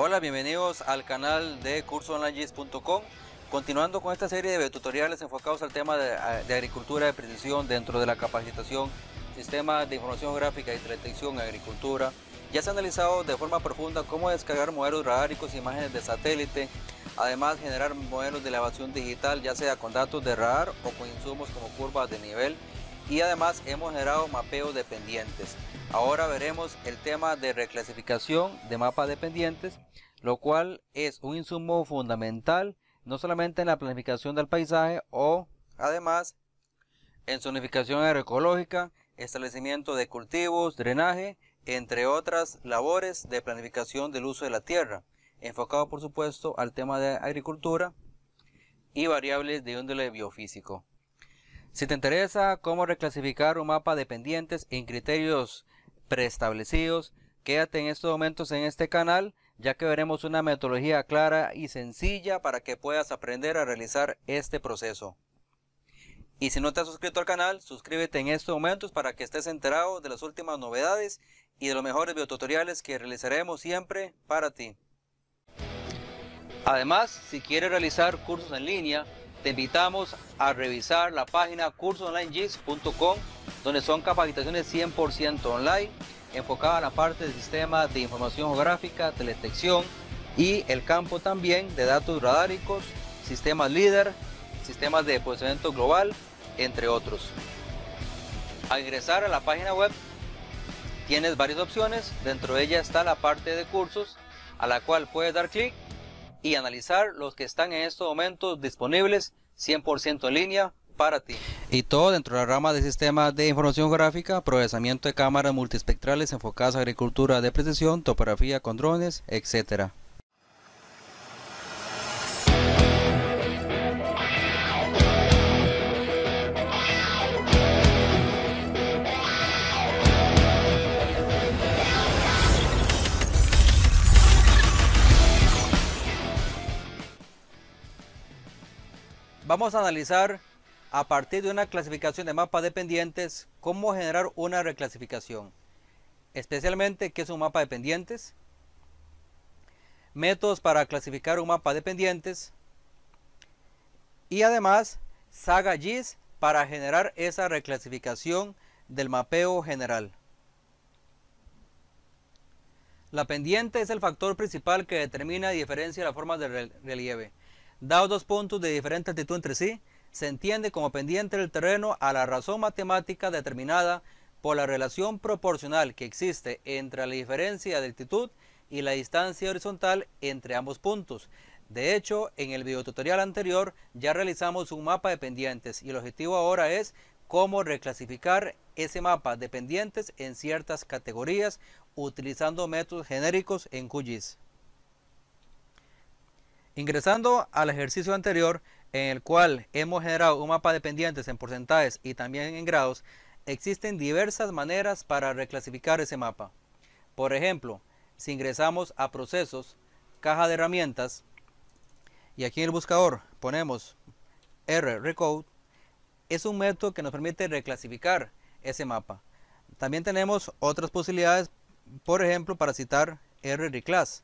Hola, bienvenidos al canal de cursoonlinegis.com. Continuando con esta serie de tutoriales enfocados al tema de, agricultura de precisión dentro de la capacitación, sistema de información gráfica y detección en agricultura, ya se ha analizado de forma profunda cómo descargar modelos radáricos e imágenes de satélite, además generar modelos de elevación digital, ya sea con datos de radar o con insumos como curvas de nivel y además hemos generado mapeos dependientes. pendientes. Ahora veremos el tema de reclasificación de mapas dependientes, pendientes, lo cual es un insumo fundamental no solamente en la planificación del paisaje o además en zonificación agroecológica, establecimiento de cultivos, drenaje, entre otras labores de planificación del uso de la tierra, enfocado por supuesto al tema de agricultura y variables de índole biofísico. Si te interesa cómo reclasificar un mapa de pendientes en criterios preestablecidos, quédate en estos momentos en este canal, ya que veremos una metodología clara y sencilla para que puedas aprender a realizar este proceso. Y si no te has suscrito al canal, suscríbete en estos momentos para que estés enterado de las últimas novedades y de los mejores videotutoriales que realizaremos siempre para ti. Además, si quieres realizar cursos en línea, te invitamos a revisar la página puntocom donde son capacitaciones 100% online, enfocadas a la parte de sistema de información geográfica, teletección y el campo también de datos radáricos, sistemas líder, sistemas de posicionamiento global, entre otros. Al ingresar a la página web tienes varias opciones, dentro de ella está la parte de cursos a la cual puedes dar clic y analizar los que están en estos momentos disponibles 100% en línea para ti. Y todo dentro de la rama de sistemas de información gráfica, procesamiento de cámaras multispectrales enfocadas a agricultura de precisión, topografía con drones, etcétera. Vamos a analizar a partir de una clasificación de de dependientes cómo generar una reclasificación. Especialmente qué es un mapa de pendientes, métodos para clasificar un mapa de pendientes y además saga GIS para generar esa reclasificación del mapeo general. La pendiente es el factor principal que determina y diferencia la forma del relieve. Dado dos puntos de diferente altitud entre sí, se entiende como pendiente del terreno a la razón matemática determinada por la relación proporcional que existe entre la diferencia de altitud y la distancia horizontal entre ambos puntos. De hecho, en el videotutorial anterior ya realizamos un mapa de pendientes y el objetivo ahora es cómo reclasificar ese mapa de pendientes en ciertas categorías utilizando métodos genéricos en QGIS. Ingresando al ejercicio anterior, en el cual hemos generado un mapa de pendientes en porcentajes y también en grados, existen diversas maneras para reclasificar ese mapa. Por ejemplo, si ingresamos a procesos, caja de herramientas, y aquí en el buscador ponemos R Recode, es un método que nos permite reclasificar ese mapa. También tenemos otras posibilidades, por ejemplo, para citar R Reclass.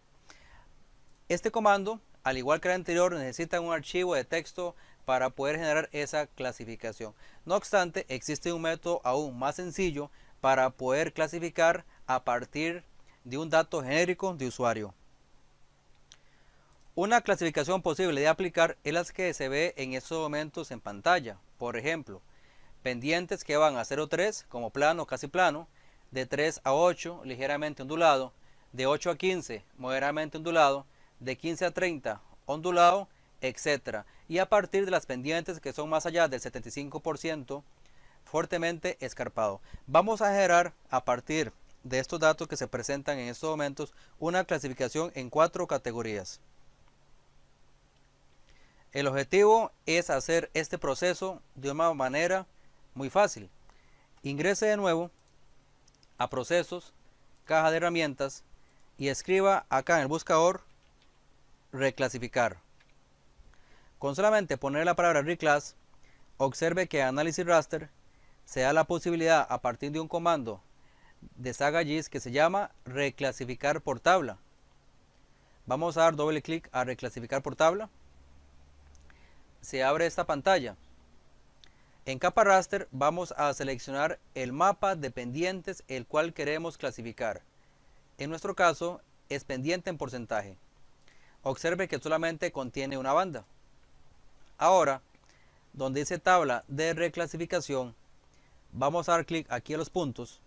Este comando al igual que el anterior, necesitan un archivo de texto para poder generar esa clasificación. No obstante, existe un método aún más sencillo para poder clasificar a partir de un dato genérico de usuario. Una clasificación posible de aplicar es la que se ve en estos momentos en pantalla. Por ejemplo, pendientes que van a 0,3 como plano, o casi plano, de 3 a 8 ligeramente ondulado, de 8 a 15 moderadamente ondulado, de 15 a 30, ondulado, etcétera Y a partir de las pendientes que son más allá del 75%, fuertemente escarpado. Vamos a generar a partir de estos datos que se presentan en estos momentos una clasificación en cuatro categorías. El objetivo es hacer este proceso de una manera muy fácil. Ingrese de nuevo a procesos, caja de herramientas y escriba acá en el buscador reclasificar. Con solamente poner la palabra reclass, observe que análisis raster se da la posibilidad a partir de un comando de Saga GIS que se llama reclasificar por tabla. Vamos a dar doble clic a reclasificar por tabla. Se abre esta pantalla. En capa raster vamos a seleccionar el mapa de pendientes el cual queremos clasificar. En nuestro caso es pendiente en porcentaje. Observe que solamente contiene una banda. Ahora, donde dice tabla de reclasificación, vamos a dar clic aquí a los puntos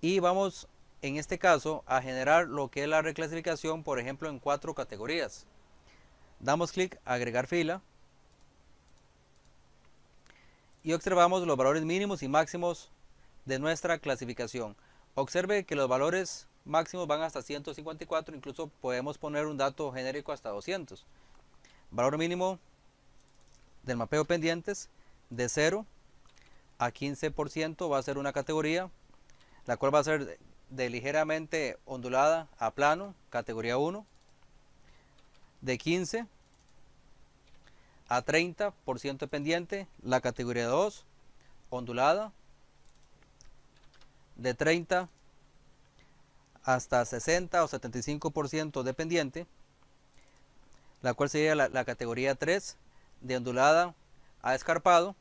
y vamos en este caso a generar lo que es la reclasificación, por ejemplo, en cuatro categorías. Damos clic agregar fila y observamos los valores mínimos y máximos de nuestra clasificación. Observe que los valores máximos van hasta 154, incluso podemos poner un dato genérico hasta 200. Valor mínimo del mapeo pendientes de 0 a 15% va a ser una categoría, la cual va a ser de ligeramente ondulada a plano, categoría 1, de 15 a 30% pendiente, la categoría 2, ondulada, de 30 hasta 60 o 75% dependiente, la cual sería la, categoría 3 de ondulada a escarpado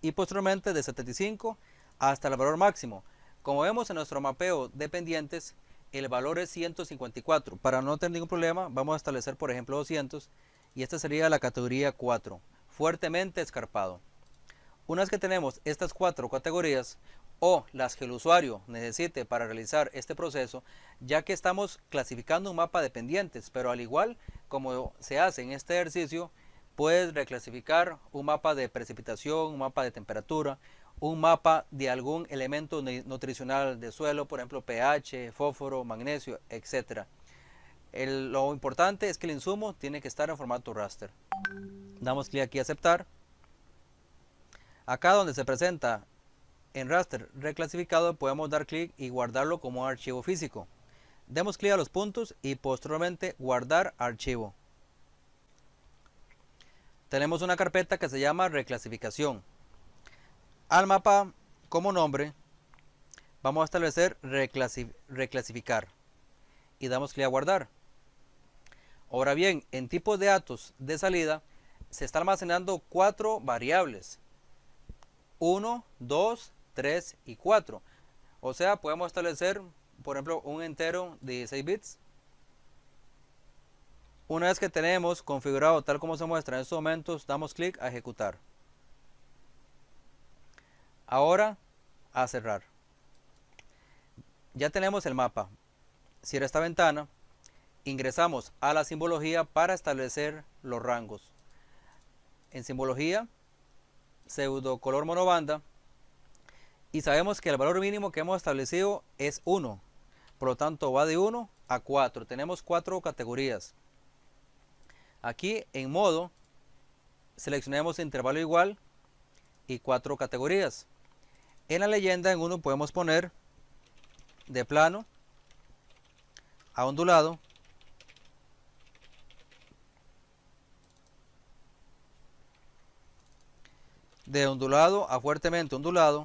y posteriormente de 75 hasta el valor máximo. Como vemos en nuestro mapeo de pendientes, el valor es 154. Para no tener ningún problema, vamos a establecer por ejemplo 200 y esta sería la categoría 4, fuertemente escarpado. Una vez que tenemos estas cuatro categorías, o las que el usuario necesite para realizar este proceso, ya que estamos clasificando un mapa de pendientes, pero al igual como se hace en este ejercicio, puedes reclasificar un mapa de precipitación, un mapa de temperatura, un mapa de algún elemento nutricional de suelo, por ejemplo pH, fósforo, magnesio, etc. lo importante es que el insumo tiene que estar en formato raster. Damos clic aquí a aceptar. Acá donde se presenta en raster reclasificado podemos dar clic y guardarlo como archivo físico. Demos clic a los puntos y posteriormente guardar archivo. Tenemos una carpeta que se llama reclasificación. Al mapa como nombre vamos a establecer reclasificar y damos clic a guardar. Ahora bien, en tipo de datos de salida se está almacenando cuatro variables. 1, 2, 3 y 4. O sea, podemos establecer, por ejemplo, un entero de 16 bits. Una vez que tenemos configurado tal como se muestra en estos momentos, damos clic a ejecutar. Ahora a cerrar. Ya tenemos el mapa. Cierra esta ventana. Ingresamos a la simbología para establecer los rangos. En simbología, pseudo color monobanda, y sabemos que el valor mínimo que hemos establecido es 1. Por lo tanto, va de 1 a 4. Tenemos 4 categorías. Aquí en modo seleccionamos intervalo igual y 4 categorías. En la leyenda en 1 podemos poner de plano a ondulado de ondulado a fuertemente ondulado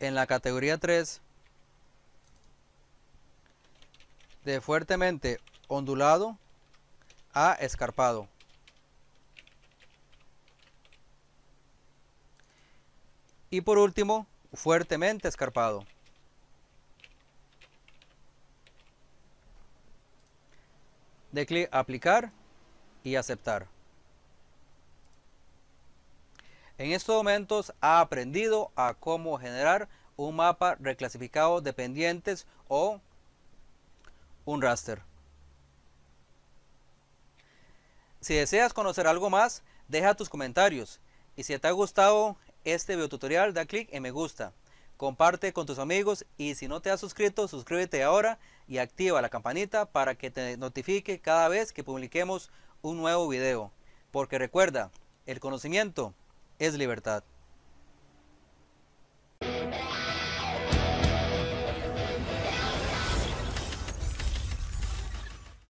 en la categoría 3 de fuertemente ondulado a escarpado. Y por último, fuertemente escarpado. De clic aplicar y aceptar. En estos momentos ha aprendido a cómo generar un mapa reclasificado de pendientes o un raster. Si deseas conocer algo más, deja tus comentarios. Y si te ha gustado este video tutorial, da clic en me gusta. Comparte con tus amigos y si no te has suscrito, suscríbete ahora y activa la campanita para que te notifique cada vez que publiquemos un nuevo video. Porque recuerda, el conocimiento es libertad.